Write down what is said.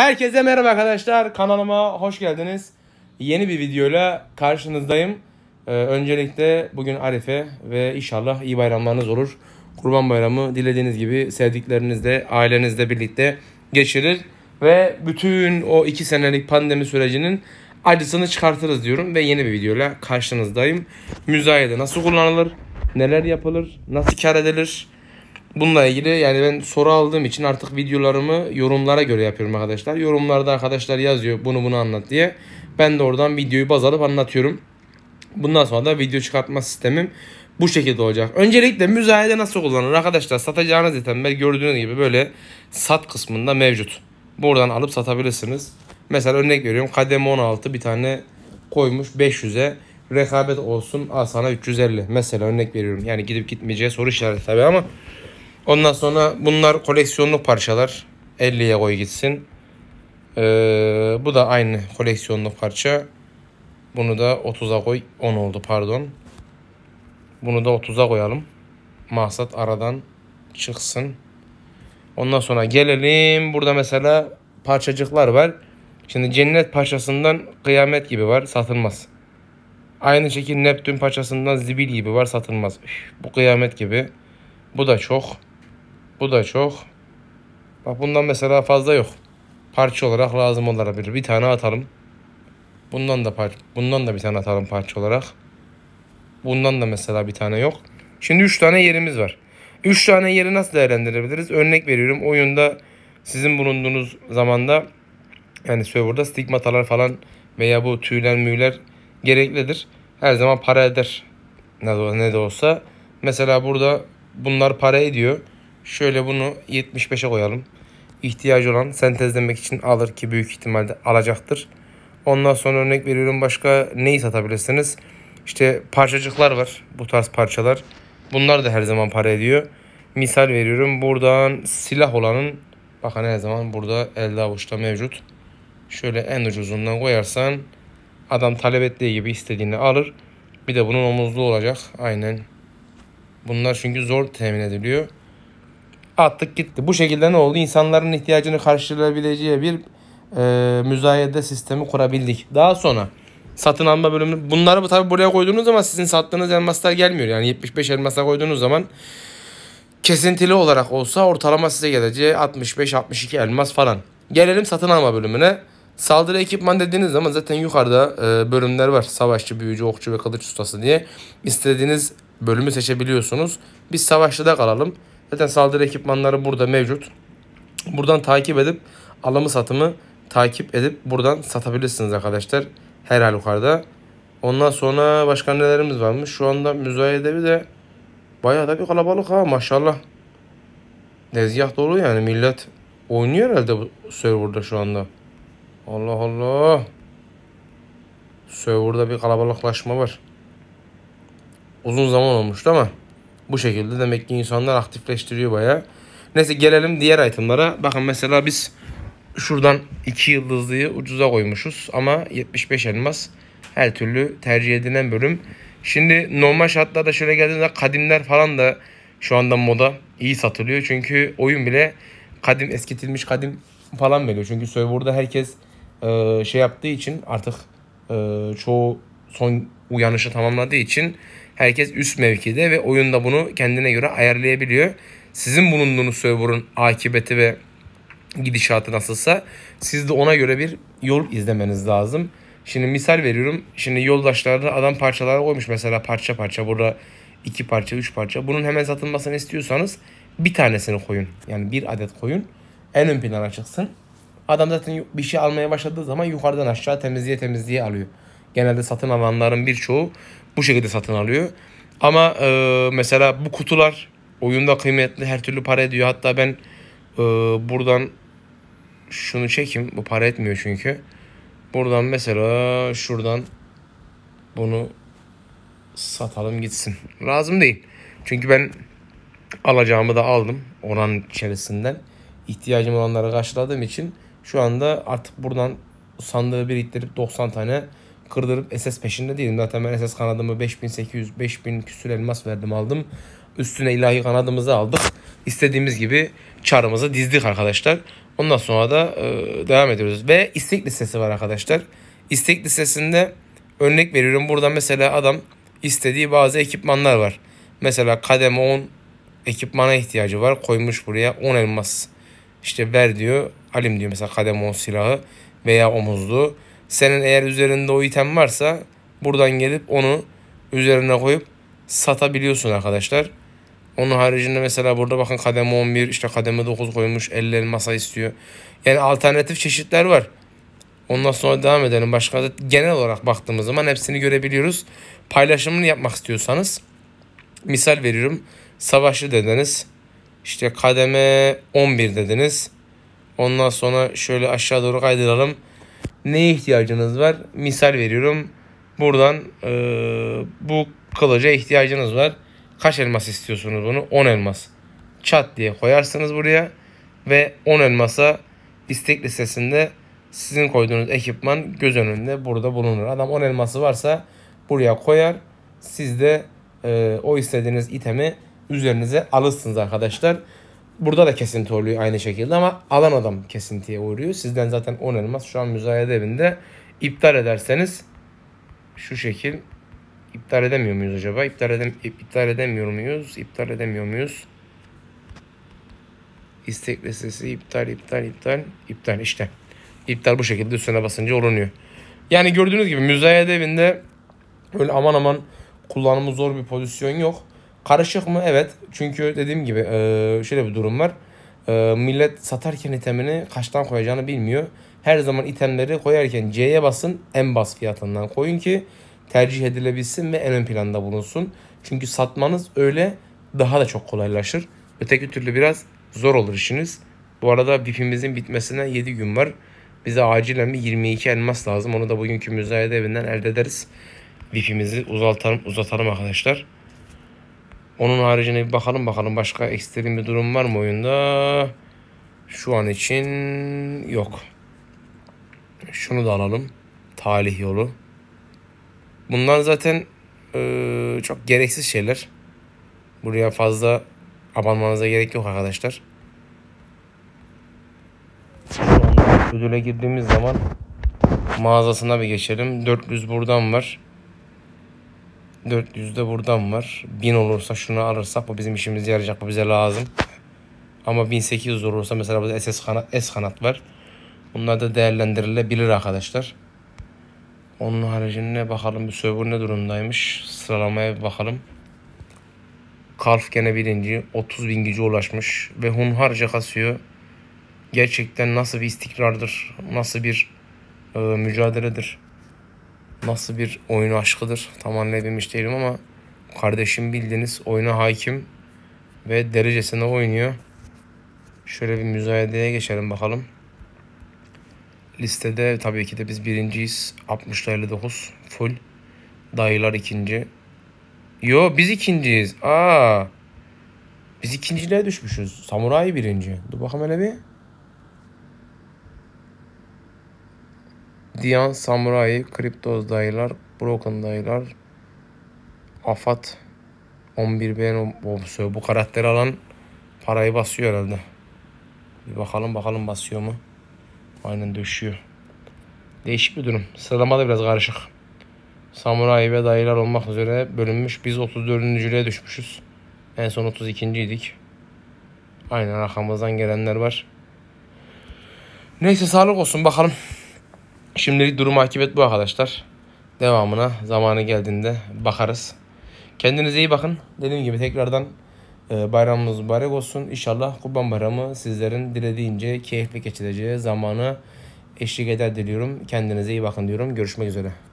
Herkese merhaba arkadaşlar. Kanalıma hoş geldiniz. Yeni bir videoyla karşınızdayım. Ee, öncelikle bugün Arife ve inşallah iyi bayramlarınız olur. Kurban Bayramı dilediğiniz gibi sevdiklerinizle, ailenizle birlikte geçirir. Ve bütün o iki senelik pandemi sürecinin acısını çıkartırız diyorum. Ve yeni bir videoyla karşınızdayım. Müzayede nasıl kullanılır, neler yapılır, nasıl kar edilir bununla ilgili yani ben soru aldığım için artık videolarımı yorumlara göre yapıyorum arkadaşlar. Yorumlarda arkadaşlar yazıyor bunu bunu anlat diye. Ben de oradan videoyu baz alıp anlatıyorum. Bundan sonra da video çıkartma sistemim bu şekilde olacak. Öncelikle müzayede nasıl kullanılır arkadaşlar? Satacağınız itemler gördüğünüz gibi böyle sat kısmında mevcut. Buradan alıp satabilirsiniz. Mesela örnek veriyorum kademe 16 bir tane koymuş 500'e rekabet olsun asana 350. Mesela örnek veriyorum. Yani gidip gitmeyeceği soru işareti tabi ama Ondan sonra bunlar koleksiyonluk parçalar. 50'ye koy gitsin. Ee, bu da aynı koleksiyonluk parça. Bunu da 30'a koy. 10 oldu pardon. Bunu da 30'a koyalım. Maksat aradan çıksın. Ondan sonra gelelim. Burada mesela parçacıklar var. Şimdi cennet parçasından kıyamet gibi var. Satılmaz. Aynı şekilde Neptün parçasından zibil gibi var. Satılmaz. Üf, bu kıyamet gibi. Bu da çok. Bu da çok. Bak bundan mesela fazla yok. Parça olarak lazım olabilir. Bir tane atalım. Bundan da parça, bundan da bir tane atalım parça olarak. Bundan da mesela bir tane yok. Şimdi 3 tane yerimiz var. 3 tane yeri nasıl değerlendirebiliriz? Örnek veriyorum. Oyunda sizin bulunduğunuz zamanda yani serverda stigmatalar falan veya bu tüyler müyler gereklidir. Her zaman para eder. Ne de, ne de olsa. Mesela burada bunlar para ediyor. Şöyle bunu 75'e koyalım. İhtiyacı olan sentezlemek için alır ki büyük ihtimalle alacaktır. Ondan sonra örnek veriyorum başka neyi satabilirsiniz? İşte parçacıklar var. Bu tarz parçalar. Bunlar da her zaman para ediyor. Misal veriyorum buradan silah olanın bakın her zaman burada elde avuçta mevcut. Şöyle en ucuzundan koyarsan adam talep ettiği gibi istediğini alır. Bir de bunun omuzlu olacak. Aynen. Bunlar çünkü zor temin ediliyor attık gitti. Bu şekilde ne oldu? İnsanların ihtiyacını karşılayabileceği bir e, müzayede sistemi kurabildik. Daha sonra satın alma bölümü. Bunları tabi buraya koyduğunuz zaman sizin sattığınız elmaslar gelmiyor. Yani 75 elmasa koyduğunuz zaman kesintili olarak olsa ortalama size geleceği 65-62 elmas falan. Gelelim satın alma bölümüne. Saldırı ekipman dediğiniz zaman zaten yukarıda e, bölümler var. Savaşçı, büyücü, okçu ve kılıç ustası diye. istediğiniz bölümü seçebiliyorsunuz. Biz savaşçıda kalalım. Zaten saldırı ekipmanları burada mevcut. Buradan takip edip alımı satımı takip edip buradan satabilirsiniz arkadaşlar. Her halükarda. Ondan sonra başka nelerimiz varmış. Şu anda müzayedevi de bayağı da bir kalabalık ha maşallah. Dezgah dolu yani millet oynuyor herhalde bu serverda şu anda. Allah Allah. Serverda bir kalabalıklaşma var. Uzun zaman olmuştu ama. Bu şekilde demek ki insanlar aktifleştiriyor baya. Neyse gelelim diğer itemlara. Bakın mesela biz şuradan 2 yıldızlıyı ucuza koymuşuz ama 75 elmas her türlü tercih edilen bölüm. Şimdi normal şartlarda şöyle geldiğinde kadimler falan da şu anda moda iyi satılıyor. Çünkü oyun bile kadim eskitilmiş kadim falan veriyor. Çünkü burada herkes e, şey yaptığı için artık e, çoğu son uyanışı tamamladığı için Herkes üst mevkide ve oyunda bunu kendine göre ayarlayabiliyor. Sizin bulunduğunuz server'ın akıbeti ve gidişatı nasılsa siz de ona göre bir yol izlemeniz lazım. Şimdi misal veriyorum. Şimdi yoldaşlarda adam parçalara koymuş mesela parça parça burada iki parça üç parça. Bunun hemen satılmasını istiyorsanız bir tanesini koyun. Yani bir adet koyun. En ön plana çıksın. Adam zaten bir şey almaya başladığı zaman yukarıdan aşağı temizliğe temizliğe alıyor. Genelde satın alanların birçoğu bu şekilde satın alıyor. Ama e, mesela bu kutular oyunda kıymetli her türlü para ediyor. Hatta ben e, buradan şunu çekeyim. Bu para etmiyor çünkü. Buradan mesela şuradan bunu satalım gitsin. Lazım değil. Çünkü ben alacağımı da aldım oran içerisinden. ihtiyacım olanlara karşıladığım için şu anda artık buradan sandığı biriktirip 90 tane kırdırıp SS peşinde değilim. Zaten ben SS kanadımı 5800, 5000 küsür elmas verdim aldım. Üstüne ilahi kanadımızı aldık. İstediğimiz gibi çarımızı dizdik arkadaşlar. Ondan sonra da e, devam ediyoruz. Ve istek listesi var arkadaşlar. İstek listesinde örnek veriyorum. Burada mesela adam istediği bazı ekipmanlar var. Mesela kademe 10 ekipmana ihtiyacı var. Koymuş buraya 10 elmas. İşte ver diyor. Alim diyor mesela kademe 10 silahı veya omuzlu. Senin eğer üzerinde o item varsa buradan gelip onu üzerine koyup satabiliyorsun arkadaşlar. Onun haricinde mesela burada bakın kademe 11 işte kademe 9 koymuş ellerin masa istiyor. Yani alternatif çeşitler var. Ondan sonra devam edelim. Başka da genel olarak baktığımız zaman hepsini görebiliyoruz. Paylaşımını yapmak istiyorsanız misal veriyorum. Savaşçı dediniz. İşte kademe 11 dediniz. Ondan sonra şöyle aşağı doğru kaydıralım neye ihtiyacınız var? Misal veriyorum. Buradan e, bu kılıca ihtiyacınız var. Kaç elmas istiyorsunuz bunu? 10 elmas. Çat diye koyarsınız buraya ve 10 elmasa istek listesinde sizin koyduğunuz ekipman göz önünde burada bulunur. Adam 10 elması varsa buraya koyar. Siz de e, o istediğiniz itemi üzerinize alırsınız arkadaşlar. Burada da kesinti oluyor aynı şekilde ama alan adam kesintiye uğruyor. Sizden zaten onanılmaz. Şu an müzayede evinde iptal ederseniz şu şekil iptal edemiyor muyuz acaba? İptal, edem iptal edemiyor muyuz? İptal edemiyor muyuz? İstek listesi iptal iptal iptal iptal işte. İptal bu şekilde üstüne basınca olunuyor. Yani gördüğünüz gibi müzayede evinde öyle aman aman kullanımı zor bir pozisyon yok. Karışık mı? Evet. Çünkü dediğim gibi e, şöyle bir durum var. E, millet satarken itemini kaçtan koyacağını bilmiyor. Her zaman itemleri koyarken C'ye basın en bas fiyatından koyun ki tercih edilebilsin ve en ön planda bulunsun. Çünkü satmanız öyle daha da çok kolaylaşır. Öteki türlü biraz zor olur işiniz. Bu arada bipimizin bitmesine 7 gün var. Bize acilen bir 22 elmas lazım. Onu da bugünkü müzayede evinden elde ederiz. Bipimizi uzatalım, uzatalım arkadaşlar. Onun haricinde bir bakalım bakalım başka istediğim bir durum var mı oyunda? Şu an için yok. Şunu da alalım. Talih yolu. Bunlar zaten e, çok gereksiz şeyler. Buraya fazla abanmanıza gerek yok arkadaşlar. Ödüle girdiğimiz zaman mağazasına bir geçelim. 400 buradan var. 400 de buradan var. 1000 olursa şunu alırsak bu bizim işimize yarayacak. Bu bize lazım. Ama 1800 olursa mesela burada SS kanat, S kanat var. Bunlar da değerlendirilebilir arkadaşlar. Onun haricinde bakalım bir server ne durumdaymış. Sıralamaya bir bakalım. Kalf gene birinci. 30 bin gücü ulaşmış. Ve hunharca kasıyor. Gerçekten nasıl bir istikrardır. Nasıl bir e, mücadeledir nasıl bir oyun aşkıdır tam anlayabilmiş değilim ama kardeşim bildiğiniz oyuna hakim ve derecesine oynuyor. Şöyle bir müzayedeye geçelim bakalım. Listede tabii ki de biz birinciyiz. 60'da 59 full. Dayılar ikinci. Yo biz ikinciyiz. Aa. Biz ikinciliğe düşmüşüz. Samuray birinci. Dur bakalım hele bir. Diyan Samurai, Kriptoz dayılar, Broken dayılar, Afat 11B Bobsu. Bu karakteri alan parayı basıyor herhalde. Bir bakalım bakalım basıyor mu? Aynen düşüyor. Değişik bir durum. Sıralama da biraz karışık. Samurai ve dayılar olmak üzere bölünmüş. Biz 34.lüğe düşmüşüz. En son 32.ydik. Aynen arkamızdan gelenler var. Neyse sağlık olsun bakalım. Şimdilik durum akıbet bu arkadaşlar. Devamına zamanı geldiğinde bakarız. Kendinize iyi bakın. Dediğim gibi tekrardan e, bayramımız mübarek olsun. İnşallah Kurban Bayramı sizlerin dilediğince keyifli geçireceği zamanı eşlik eder diliyorum. Kendinize iyi bakın diyorum. Görüşmek üzere.